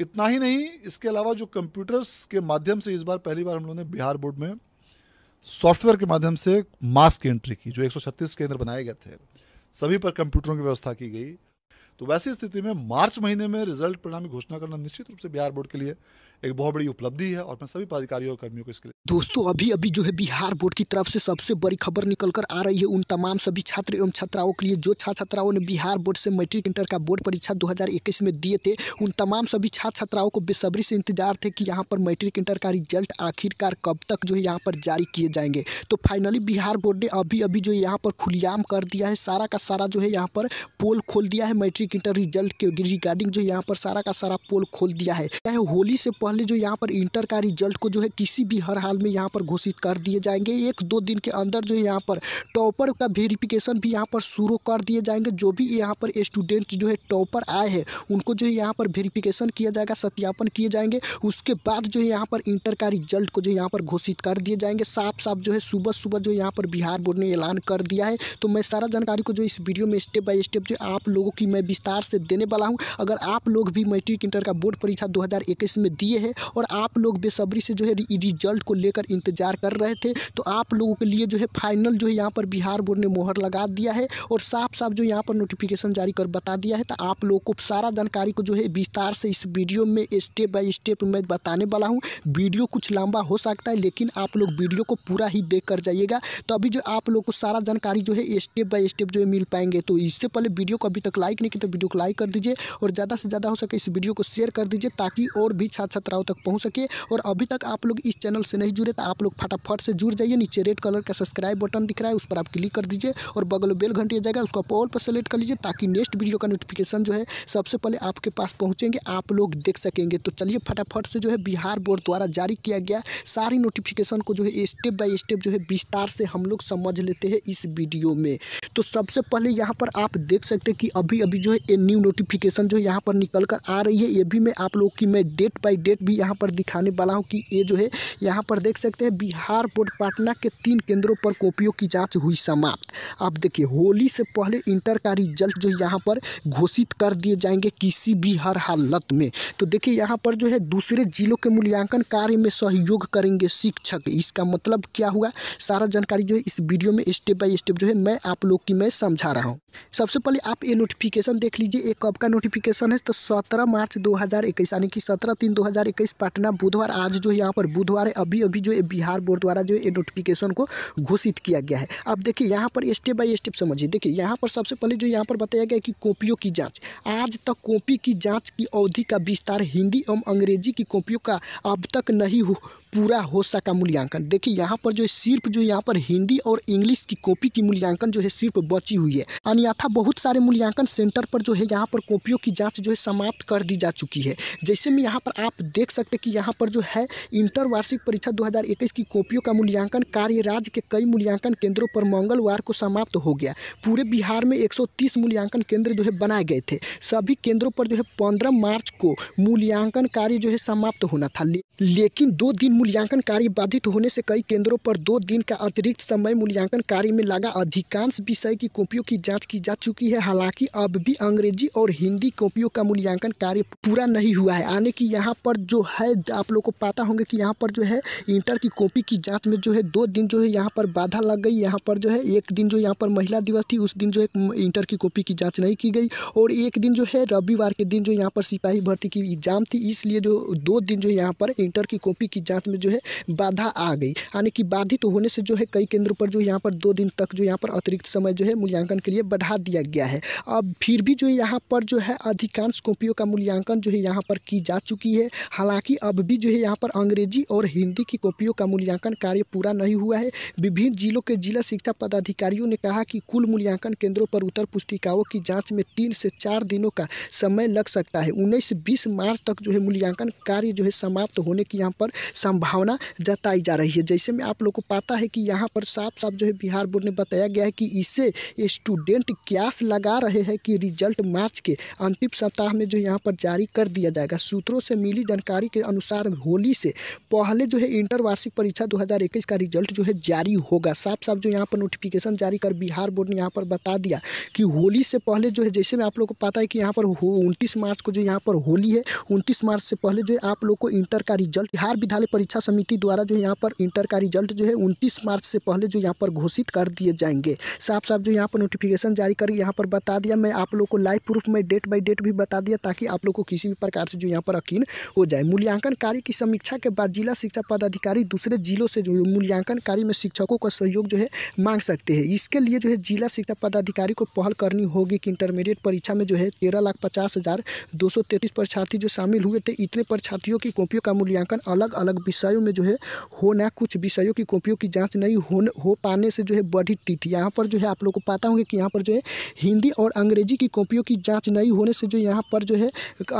इतना ही नहीं इसके अलावा जो कंप्यूटर्स के माध्यम से इस बार पहली बार हम लोगों ने बिहार बोर्ड में सॉफ्टवेयर के माध्यम से मास की एंट्री की जो 136 केंद्र बनाए गए थे सभी पर कंप्यूटरों की व्यवस्था की गई तो वैसी स्थिति में मार्च महीने में रिजल्ट परिणाम की घोषणा करना निश्चित रूप से बिहार बोर्ड के लिए एक बहुत बड़ी उपलब्धि है और मैं सभी पदाधिकारियों और कर्मियों को इसके लिए दोस्तों अभी अभी जो है बिहार बोर्ड की तरफ से सबसे बड़ी खबर निकल कर आ रही है उन तमाम सभी छात्र एवं छात्राओं के लिए जो छात्र छात्राओं ने बिहार बोर्ड से मैट्रिक इंटर का बोर्ड परीक्षा दो में दिए थे उन तमाम सभी छात्र छात्राओं को बेसब्री से इंतजार थे कि यहाँ पर मैट्रिक इंटर का रिजल्ट आखिरकार कब तक जो है यहाँ पर जारी किए जाएंगे तो फाइनली बिहार बोर्ड ने अभी अभी जो यहाँ पर खुलियाम कर दिया है सारा का सारा जो है यहाँ पर पोल खोल दिया है मैट्रिक इंटर रिजल्ट के रिगार्डिंग जो यहाँ पर सारा का सारा पोल खोल दिया है चाहे होली से पहले जो यहाँ पर इंटर का रिजल्ट को जो है किसी भी हर हाल में यहाँ पर घोषित कर दिए जाएंगे एक दो दिन के अंदर जो यहाँ पर टॉपर का वेरिफिकेशन भी यहाँ पर शुरू कर दिए जाएंगे जो भी यहाँ पर स्टूडेंट जो है टॉपर आए हैं उनको जो है यहाँ पर वेरिफिकेशन किया जाएगा सत्यापन किए जाएंगे उसके बाद जो है यहाँ पर इंटर का रिजल्ट को जो यहाँ पर घोषित कर दिए जाएंगे साफ साफ जो है सुबह सुबह जो यहाँ पर बिहार बोर्ड ने ऐलान कर दिया है तो मैं सारा जानकारी को जो इस वीडियो में स्टेप बाय स्टेप जो आप लोगों की मैं विस्तार से देने वाला हूँ अगर आप लोग भी मैट्रिक इंटर का बोर्ड परीक्षा दो में दिए लिए है और आप लोग बेसब्री से जो है रिजल्ट को लेकर इंतजार कर रहे थे तो आप लोगों के लिए जो है फाइनल जो है यहाँ पर बिहार बोर्ड ने मोहर लगा दिया है और साफ साफ जो यहाँ पर नोटिफिकेशन जारी कर बता दिया है तो आप लोगों को सारा जानकारी को जो है विस्तार से इस वीडियो में स्टेप बाय स्टेप मैं बताने वाला हूँ वीडियो कुछ लंबा हो सकता है लेकिन आप लोग वीडियो को पूरा ही देख कर जाइएगा तो अभी जो आप लोग को सारा जानकारी जो है स्टेप बाय स्टेप जो है मिल पाएंगे तो इससे पहले वीडियो को अभी तक लाइक नहीं किया तो वीडियो को लाइक कर दीजिए और ज़्यादा से ज़्यादा हो सके इस वीडियो को शेयर कर दीजिए ताकि और भी छात्र छात्राओं तक पहुँच सके और अभी तक आप लोग इस चैनल से नहीं जुड़े तो आप लोग फटाफट से जुड़ जाइए नीचे रेड कलर का सब्सक्राइब बटन दिख रहा है उस पर आप क्लिक कर दीजिए और बगल बेल घंटी जाएगा उसको आप ऑल पर सेलेक्ट कर लीजिए ताकि नेक्स्ट वीडियो का नोटिफिकेशन जो है सबसे पहले आपके पास पहुँचेंगे आप लोग देख सकेंगे तो चलिए फटाफट से जो है बिहार बोर्ड द्वारा जारी किया गया सारी नोटिफिकेशन को जो है स्टेप बाय स्टेप जो है विस्तार से हम लोग समझ लेते हैं इस वीडियो में तो सबसे पहले यहाँ पर आप देख सकते हैं कि अभी अभी जो है न्यू नोटिफिकेशन जो है यहाँ पर निकल कर आ रही है ये भी मैं आप लोग की मैं डेट बाई डेट अपडेट भी यहाँ पर दिखाने वाला हूँ कि ये जो है यहाँ पर देख सकते हैं बिहार बोर्ड पटना के तीन केंद्रों पर कॉपियों की जाँच हुई समाप्त अब देखिए होली से पहले इंटर का रिजल्ट जो यहाँ पर घोषित कर दिए जाएंगे किसी भी हर हालत में तो देखिए यहाँ पर जो है दूसरे जिलों के मूल्यांकन कार्य में सहयोग करेंगे शिक्षक इसका मतलब क्या हुआ सारा जानकारी जो है इस वीडियो में स्टेप बाय स्टेप जो है मैं आप लोग की मैं समझा रहा हूँ सबसे पहले आप ये नोटिफिकेशन देख लीजिए एक कब का नोटिफिकेशन है तो सत्रह मार्च 2021 यानी कि सत्रह तीन 2021 पटना बुधवार आज जो यहाँ पर बुधवार है अभी अभी जो बिहार बोर्ड द्वारा जो ये नोटिफिकेशन को घोषित किया गया है अब देखिए यहाँ पर स्टेप बाई स्टेप समझिए देखिए यहाँ पर सबसे पहले जो यहाँ पर बताया गया कि कॉपियों की जाँच आज तक कॉपी की जाँच की अवधि का विस्तार हिंदी एवं अंग्रेजी की कॉपियों का अब तक नहीं पूरा हो सका मूल्यांकन देखिए यहाँ पर जो है सिर्फ जो यहाँ पर हिंदी और इंग्लिश की कॉपी की मूल्यांकन जो है सिर्फ बची हुई है अन्यथा बहुत सारे मूल्यांकन सेंटर पर जो है यहाँ पर कॉपियों की जाँच जो है समाप्त कर दी जा चुकी है जैसे में यहाँ पर आप देख सकते कि यहाँ पर जो है इंटर वार्षिक परीक्षा दो की कॉपियों का मूल्यांकन कार्य राज्य के कई मूल्यांकन केंद्रों पर मंगलवार को समाप्त हो गया पूरे बिहार में एक मूल्यांकन केंद्र जो है बनाए गए थे सभी केंद्रों पर जो है पंद्रह मार्च को मूल्यांकन कार्य जो है समाप्त होना था लेकिन दो दिन मूल्यांकन कार्य बाधित होने से कई केंद्रों पर दो दिन का अतिरिक्त समय मूल्यांकन कार्य में लगा अधिकांश विषय की कॉपियों की जांच की जा चुकी है हालांकि अब भी अंग्रेजी और हिंदी कॉपियों का मूल्यांकन कार्य पूरा नहीं हुआ है यानी कि यहाँ पर जो है आप लोग को पता होंगे कि यहाँ पर जो है इंटर की कॉपी की जाँच में जो है दो दिन जो है यहाँ पर बाधा लग गई यहाँ पर जो है एक दिन जो यहाँ पर महिला दिवस थी उस दिन जो है इंटर की कॉपी की जाँच नहीं की गई और एक दिन जो है रविवार के दिन जो यहाँ पर सिपाही भर्ती की एग्जाम थी इसलिए जो दो दिन जो यहाँ पर इंटर की कॉपी की जाँच शुरुआत में जो है बाधा आ गई यानी कि बाधित तो होने से जो है कई केंद्रों पर जो यहाँ पर दो दिन तक जो यहाँ पर अतिरिक्त समय जो है मूल्यांकन के लिए बढ़ा दिया गया है अब फिर भी जो यहाँ पर जो है अधिकांश कॉपियों का मूल्यांकन जो है यहाँ पर की जा चुकी है हालांकि अब भी जो है यहाँ पर अंग्रेजी और हिंदी की कॉपियों का मूल्यांकन कार्य पूरा नहीं हुआ है विभिन्न जिलों के जिला शिक्षा पदाधिकारियों ने कहा कि कुल मूल्यांकन केंद्रों पर उत्तर पुस्तिकाओं की जांच में तीन से चार दिनों का समय लग सकता है उन्नीस बीस मार्च तक जो है मूल्यांकन कार्य जो है समाप्त होने की यहाँ पर संभावना जताई जा रही है जैसे में आप लोग को पता है कि यहाँ पर साफ साफ जो है बिहार बोर्ड ने बताया गया है कि इसे स्टूडेंट क्यास लगा रहे हैं कि रिजल्ट मार्च के अंतिम सप्ताह में जो यहाँ पर जारी कर दिया जाएगा सूत्रों से मिली जानकारी के अनुसार होली से पहले जो है इंटर वार्षिक परीक्षा दो का रिजल्ट जो है जारी होगा साफ साफ जो यहाँ पर नोटिफिकेशन जारी कर बिहार बोर्ड ने यहाँ पर बता दिया कि होली से पहले जो है जैसे में आप लोग को पता है कि यहाँ पर उनतीस मार्च को जो यहाँ पर होली है उनतीस मार्च से पहले जो है आप लोग को इंटर का रिजल्ट बिहार विद्यालय परीक्षा समिति द्वारा जो यहाँ पर इंटर का रिजल्ट जो है उनतीस मार्च से पहले जो यहाँ पर घोषित कर दिए जाएंगे साफ साफ जो यहाँ पर नोटिफिकेशन जारी कर यहाँ पर बता दिया मैं आप लोग को लाइव प्रूफ में डेट बाई डेट भी बता दिया ताकि आप लोग को किसी भी प्रकार से जो यहाँ पर यकीन हो जाए मूल्यांकन कार्य की समीक्षा के बाद जिला शिक्षा पदाधिकारी दूसरे जिलों से जो मूल्यांकन कार्य में शिक्षकों का सहयोग जो है मांग सकते हैं इसके लिए जो है जिला शिक्षा पदाधिकारी को पहल करनी होगी कि इंटरमीडिएट परीक्षा में जो है तेरह लाख पचास हज़ार दो सौ तैतीस परीक्षार्थी जो शामिल हुए थे इतने परीक्षार्थियों की कॉपियों का मूल्यांकन अलग अलग विषयों में जो है होना कुछ विषयों की कॉपियों की जांच नहीं हो हो पाने से जो है बढ़ी टीट यहाँ पर जो है आप लोग को पता होंगे कि यहाँ पर जो है हिंदी और अंग्रेजी की कॉपियों की जाँच नहीं होने से जो यहाँ पर जो है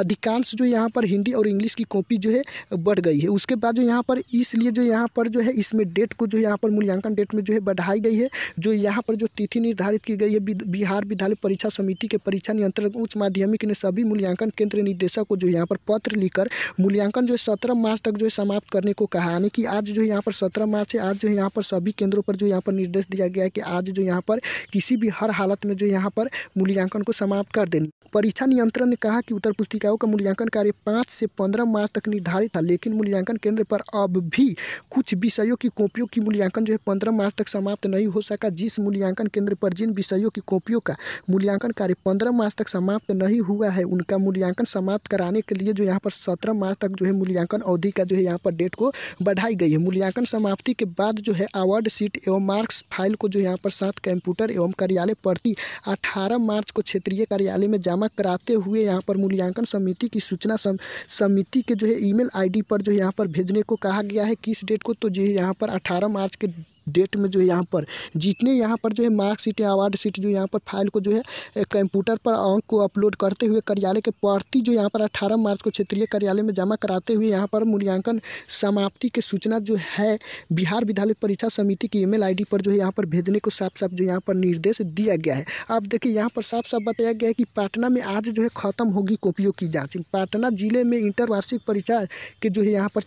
अधिकांश जो यहाँ पर हिंदी और इंग्लिश की कॉपी जो है बढ़ गई है उसके बाद जो यहाँ पर इसलिए जो यहाँ पर जो है इसमें डेट को जो यहाँ पर मूल्यांकन डेट में जो है बढ़ाई गई है जो यहाँ पर जो तिथि निर्धारित की गई है बिहार विद्यालय परीक्षा समिति के परीक्षा नियंत्रक उच्च माध्यमिक ने सभी मूल्यांकन केंद्र निदेशक को जो यहाँ पर पत्र लिखकर मूल्यांकन जो है सत्रह मार्च तक जो है समाप्त कर करने को कहा यानी कि आज जो यहाँ पर सत्रह मार्च है आज जो है यहाँ पर सभी केंद्रों पर जो यहाँ पर निर्देश दिया गया है कि आज जो यहाँ पर किसी भी हर हालत में जो यहाँ पर मूल्यांकन को समाप्त कर देनी परीक्षा नियंत्रण ने कहा कि उत्तर पुस्तिकाओं का मूल्यांकन कार्य पाँच से पंद्रह मार्च तक निर्धारित था लेकिन मूल्यांकन केंद्र पर अब भी कुछ विषयों की कॉपियों की मूल्यांकन जो है पंद्रह मार्च तक समाप्त नहीं हो सका जिस मूल्यांकन केंद्र पर जिन विषयों की कॉपियों का मूल्यांकन कार्य पंद्रह मार्च तक समाप्त नहीं हुआ है उनका मूल्यांकन समाप्त कराने के लिए जो यहाँ पर सत्रह मार्च तक जो है मूल्यांकन अवधि का जो है यहाँ पर डेट सीट को बढ़ाई गई है मूल्यांकन समाप्ति के बाद जो है अवार्ड सीट एवं मार्क्स फाइल को जो यहाँ पर सात कंप्यूटर एवं कार्यालय प्रति अठारह मार्च को क्षेत्रीय कार्यालय में जमा कराते हुए यहाँ पर मूल्यांकन समिति की सूचना सम, समिति के जो है ईमेल आईडी पर जो यहाँ पर भेजने को कहा गया है किस डेट को तो जो यहाँ पर अठारह मार्च के डेट में जो है यहाँ पर जितने यहाँ पर जो है मार्कशीट या अवार्ड सीट जो यहाँ पर फाइल को जो है कंप्यूटर पर अंक को अपलोड करते हुए कार्यालय के प्रति जो यहाँ पर अठारह मार्च को क्षेत्रीय कार्यालय में जमा कराते हुए यहाँ पर मूल्यांकन समाप्ति की सूचना जो है बिहार विद्यालय परीक्षा समिति की ईमेल आईडी पर जो है यहाँ पर भेजने को साफ साफ जो यहाँ पर निर्देश दिया गया है अब देखिए यहाँ पर साफ साफ बताया गया है कि पटना में आज जो है खत्म होगी कॉपियों की जाँच पटना जिले में इंटर वार्षिक परीक्षा के जो है यहाँ पर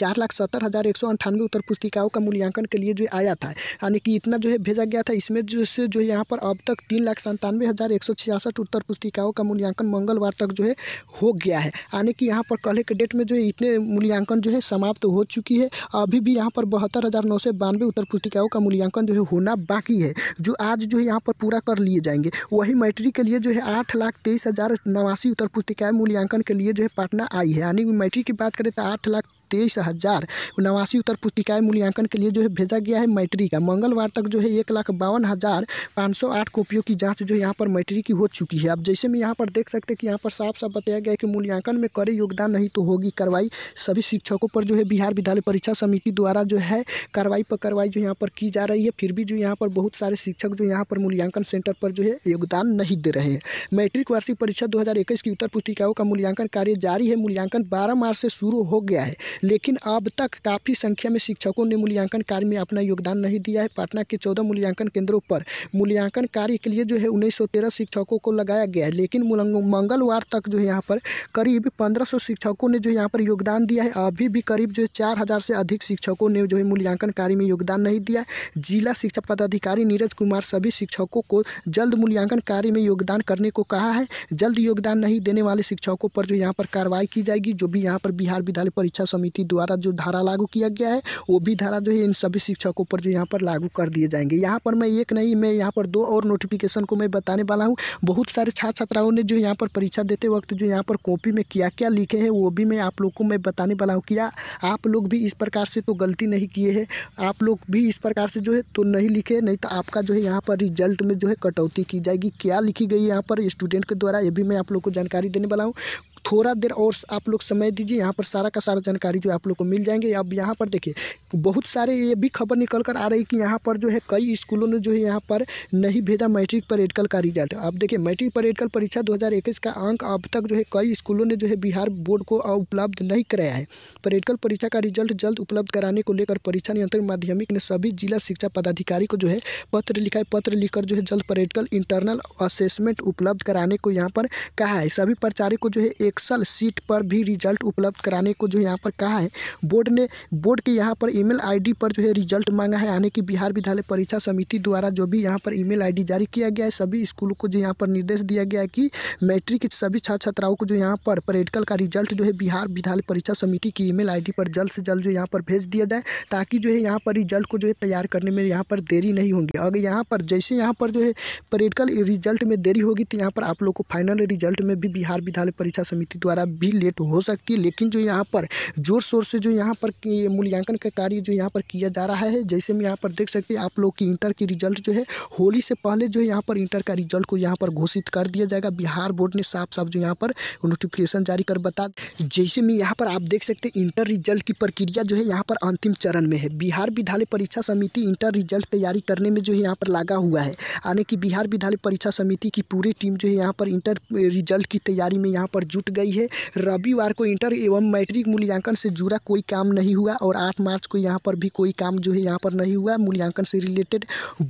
चार लाख सत्तर हज़ार एक सौ अंठानवे उत्तर पुस्तिकाओं का मूल्यांकन के लिए जो आया था यानी कि इतना जो है भेजा गया था इसमें जो से जो यहाँ पर अब तक तीन लाख संतानवे हज़ार एक सौ छियासठ उत्तर पुस्तिकाओं का मूल्यांकन मंगलवार तक जो है हो गया है यानी कि यहाँ पर कल के डेट में जो है इतने मूल्यांकन जो है समाप्त हो चुकी है अभी भी यहाँ पर बहत्तर हज़ार नौ सौ बानवे उत्तर पुस्तिकाओं का मूल्यांकन जो है होना बाकी है जो आज जो है यहाँ पर पूरा कर लिए जाएंगे वही मैट्रिक के लिए जो है आठ लाख तेईस हज़ार नवासी उत्तर पुस्तिकाएँ मूल्यांकन के लिए जो है पटना आई है यानी मैट्रिक की बात करें तो आठ लाख तेईस हज़ार नवासी उत्तर पुस्तिकाएँ मूल्यांकन के लिए जो है भेजा गया है मैट्रिक का मंगलवार तक जो है एक लाख बावन हज़ार पाँच सौ आठ कॉपियों की जाँच जो यहाँ पर मैट्रिक की हो चुकी है अब जैसे में यहाँ पर देख सकते हैं कि यहाँ पर साफ साफ बताया गया है कि मूल्यांकन में करे योगदान नहीं तो होगी कार्रवाई सभी शिक्षकों पर जो है बिहार विद्यालय परीक्षा समिति द्वारा जो है कार्रवाई पर कार्रवाई जो यहाँ पर की जा रही है फिर भी जो यहाँ पर बहुत सारे शिक्षक जो यहाँ पर मूल्यांकन सेंटर पर जो है योगदान नहीं दे रहे हैं मैट्रिक वार्षिक परीक्षा दो की उत्तर पुस्तिकाओं का मूल्यांकन कार्य जारी है मूल्यांकन 12 मार्च से शुरू हो गया है लेकिन अब तक काफ़ी संख्या में शिक्षकों ने मूल्यांकन कार्य में अपना योगदान नहीं दिया है पटना के चौदह मूल्यांकन केंद्रों पर मूल्यांकन कार्य के लिए जो है उन्नीस शिक्षकों को लगाया गया है लेकिन मंगलवार तक जो है यहाँ पर करीब पंद्रह शिक्षकों ने जो यहाँ पर योगदान दिया है अभी भी करीब जो चार हज़ार से अधिक शिक्षकों ने जो है मूल्यांकन कार्य में योगदान नहीं दिया जिला शिक्षा पदाधिकारी नीरज कुमार सभी शिक्षकों को जल्द मूल्यांकन कार्य में योगदान करने को कहा है जल्द योगदान नहीं देने वाले शिक्षकों पर जो यहाँ पर कार्रवाई की जाएगी जो भी यहाँ पर बिहार विद्यालय परीक्षा समिति समिति द्वारा जो धारा लागू किया गया है वो भी धारा जो है इन सभी शिक्षकों पर जो यहाँ पर लागू कर दिए जाएंगे यहाँ पर मैं एक नहीं मैं यहाँ पर दो और नोटिफिकेशन को मैं बताने वाला हूँ बहुत सारे छात्र छात्राओं ने जो यहाँ पर परीक्षा देते वक्त जो यहाँ पर कॉपी में क्या क्या लिखे हैं वो भी मैं आप लोग को मैं बताने वाला हूँ क्या आप लोग भी इस प्रकार से तो गलती नहीं किए हैं आप लोग भी इस प्रकार से जो है तो नहीं लिखे नहीं तो आपका जो है यहाँ पर रिजल्ट में जो है कटौती की जाएगी क्या लिखी गई यहाँ पर स्टूडेंट के द्वारा ये भी मैं आप लोग को जानकारी देने वाला हूँ थोड़ा देर और आप लोग समय दीजिए यहाँ पर सारा का सारा जानकारी जो आप लोग को मिल जाएंगे अब यहाँ पर देखिए बहुत सारे ये भी खबर निकल कर आ रही कि यहाँ पर जो है कई स्कूलों ने जो है यहाँ पर नहीं भेजा मैट्रिक परेडकल का रिजल्ट अब देखिए मैट्रिक परेडकल परीक्षा दो का अंक अब तक जो है कई स्कूलों ने जो है बिहार बोर्ड को उपलब्ध नहीं कराया है परेडकल परीक्षा का रिजल्ट जल्द उपलब्ध कराने को लेकर परीक्षा नियंत्रण माध्यमिक ने सभी जिला शिक्षा पदाधिकारी को जो है पत्र लिखा है पत्र लिखकर जो है जल्द परेडकल इंटरनल असेसमेंट उपलब्ध कराने को यहाँ पर कहा है सभी प्राचार्य को जो है एक्सल सीट पर भी रिजल्ट उपलब्ध कराने को जो यहाँ पर कहा है बोर्ड ने बोर्ड के यहाँ पर ईमेल आईडी पर जो है रिजल्ट मांगा है यानी कि बिहार विद्यालय परीक्षा समिति द्वारा जो भी यहाँ पर ईमेल आईडी जारी किया गया है सभी स्कूलों को जो यहाँ पर निर्देश दिया गया है कि मैट्रिक सभी छात्र छात्राओं को जो यहाँ पर पर्यटकल का रिजल्ट जो है बिहार विद्यालय परीक्षा समिति की ई मेल पर जल्द से जल्द जो यहाँ पर भेज दिया जाए ताकि जो है यहाँ पर रिजल्ट को जो है तैयार करने में यहाँ पर देरी नहीं होगी अगर यहाँ पर जैसे यहाँ पर जो है पर्यटकल रिजल्ट में देरी होगी तो यहाँ पर आप लोग को फाइनल रिजल्ट में भी बिहार विद्यालय परीक्षा समिति समिति द्वारा भी लेट हो सकती है लेकिन जो यहाँ पर जोर शोर से जो यहाँ पर मूल्यांकन का कार्य जो यहाँ पर किया जा रहा है जैसे में यहाँ पर देख सकते हैं आप लोग की इंटर की रिजल्ट जो है होली से पहले जो यहाँ पर इंटर का रिजल्ट को यहाँ पर घोषित कर दिया जाएगा बिहार बोर्ड ने साफ साफ जो यहाँ पर नोटिफिकेशन जारी कर बता जैसे में यहाँ पर आप देख सकते हैं इंटर रिजल्ट की प्रक्रिया जो है यहाँ पर अंतिम चरण में है बिहार विद्यालय परीक्षा समिति इंटर रिजल्ट तैयारी करने में जो है यहाँ पर लगा हुआ है यानी कि बिहार विद्यालय परीक्षा समिति की पूरी टीम जो है यहाँ पर इंटर रिजल्ट की तैयारी में यहाँ पर जुट छूट गई है रविवार को इंटर एवं मैट्रिक मूल्यांकन से जुड़ा कोई काम नहीं हुआ और आठ मार्च को यहाँ पर भी कोई काम जो है यहाँ पर नहीं हुआ मूल्यांकन से रिलेटेड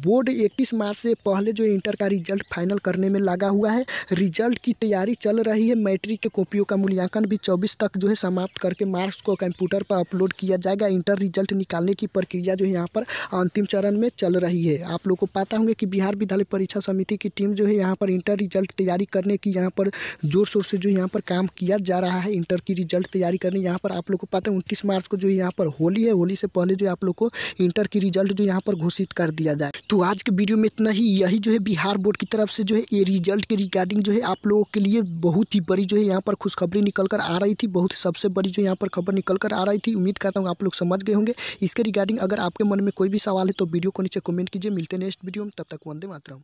बोर्ड इकतीस मार्च से पहले जो इंटर का रिजल्ट फाइनल करने में लगा हुआ है रिजल्ट की तैयारी चल रही है मैट्रिक के कॉपियों का मूल्यांकन भी चौबीस तक जो है समाप्त करके मार्क्स को कंप्यूटर पर अपलोड किया जाएगा इंटर रिजल्ट निकालने की प्रक्रिया जो है यहाँ पर अंतिम चरण में चल रही है आप लोग को पता होंगे कि बिहार विद्यालय परीक्षा समिति की टीम जो है यहाँ पर इंटर रिजल्ट तैयारी करने की यहाँ पर जोर शोर से जो यहाँ पर काम किया जा रहा है इंटर की रिजल्ट तैयारी करने यहाँ पर आप लोग को पता है उनतीस मार्च को जो यहाँ पर होली है होली से पहले जो आप लोग को इंटर की रिजल्ट जो यहाँ पर घोषित कर दिया जाए तो आज के वीडियो में इतना ही यही जो है बिहार बोर्ड की तरफ से जो है ये रिजल्ट के रिगार्डिंग जो है आप लोगों के लिए बहुत ही बड़ी जो है यहाँ पर खुशखबरी निकल कर आ रही थी बहुत सबसे बड़ी जो यहाँ पर खबर निकल कर आ रही थी उम्मीद करता हूँ आप लोग समझ गए होंगे इसके रिगार्डिंग अगर आपके मन में कोई भी सवाल है तो वीडियो को नीचे कमेंट कीजिए मिलते हैं नेक्स्ट वीडियो में तब तक वंदे मातरम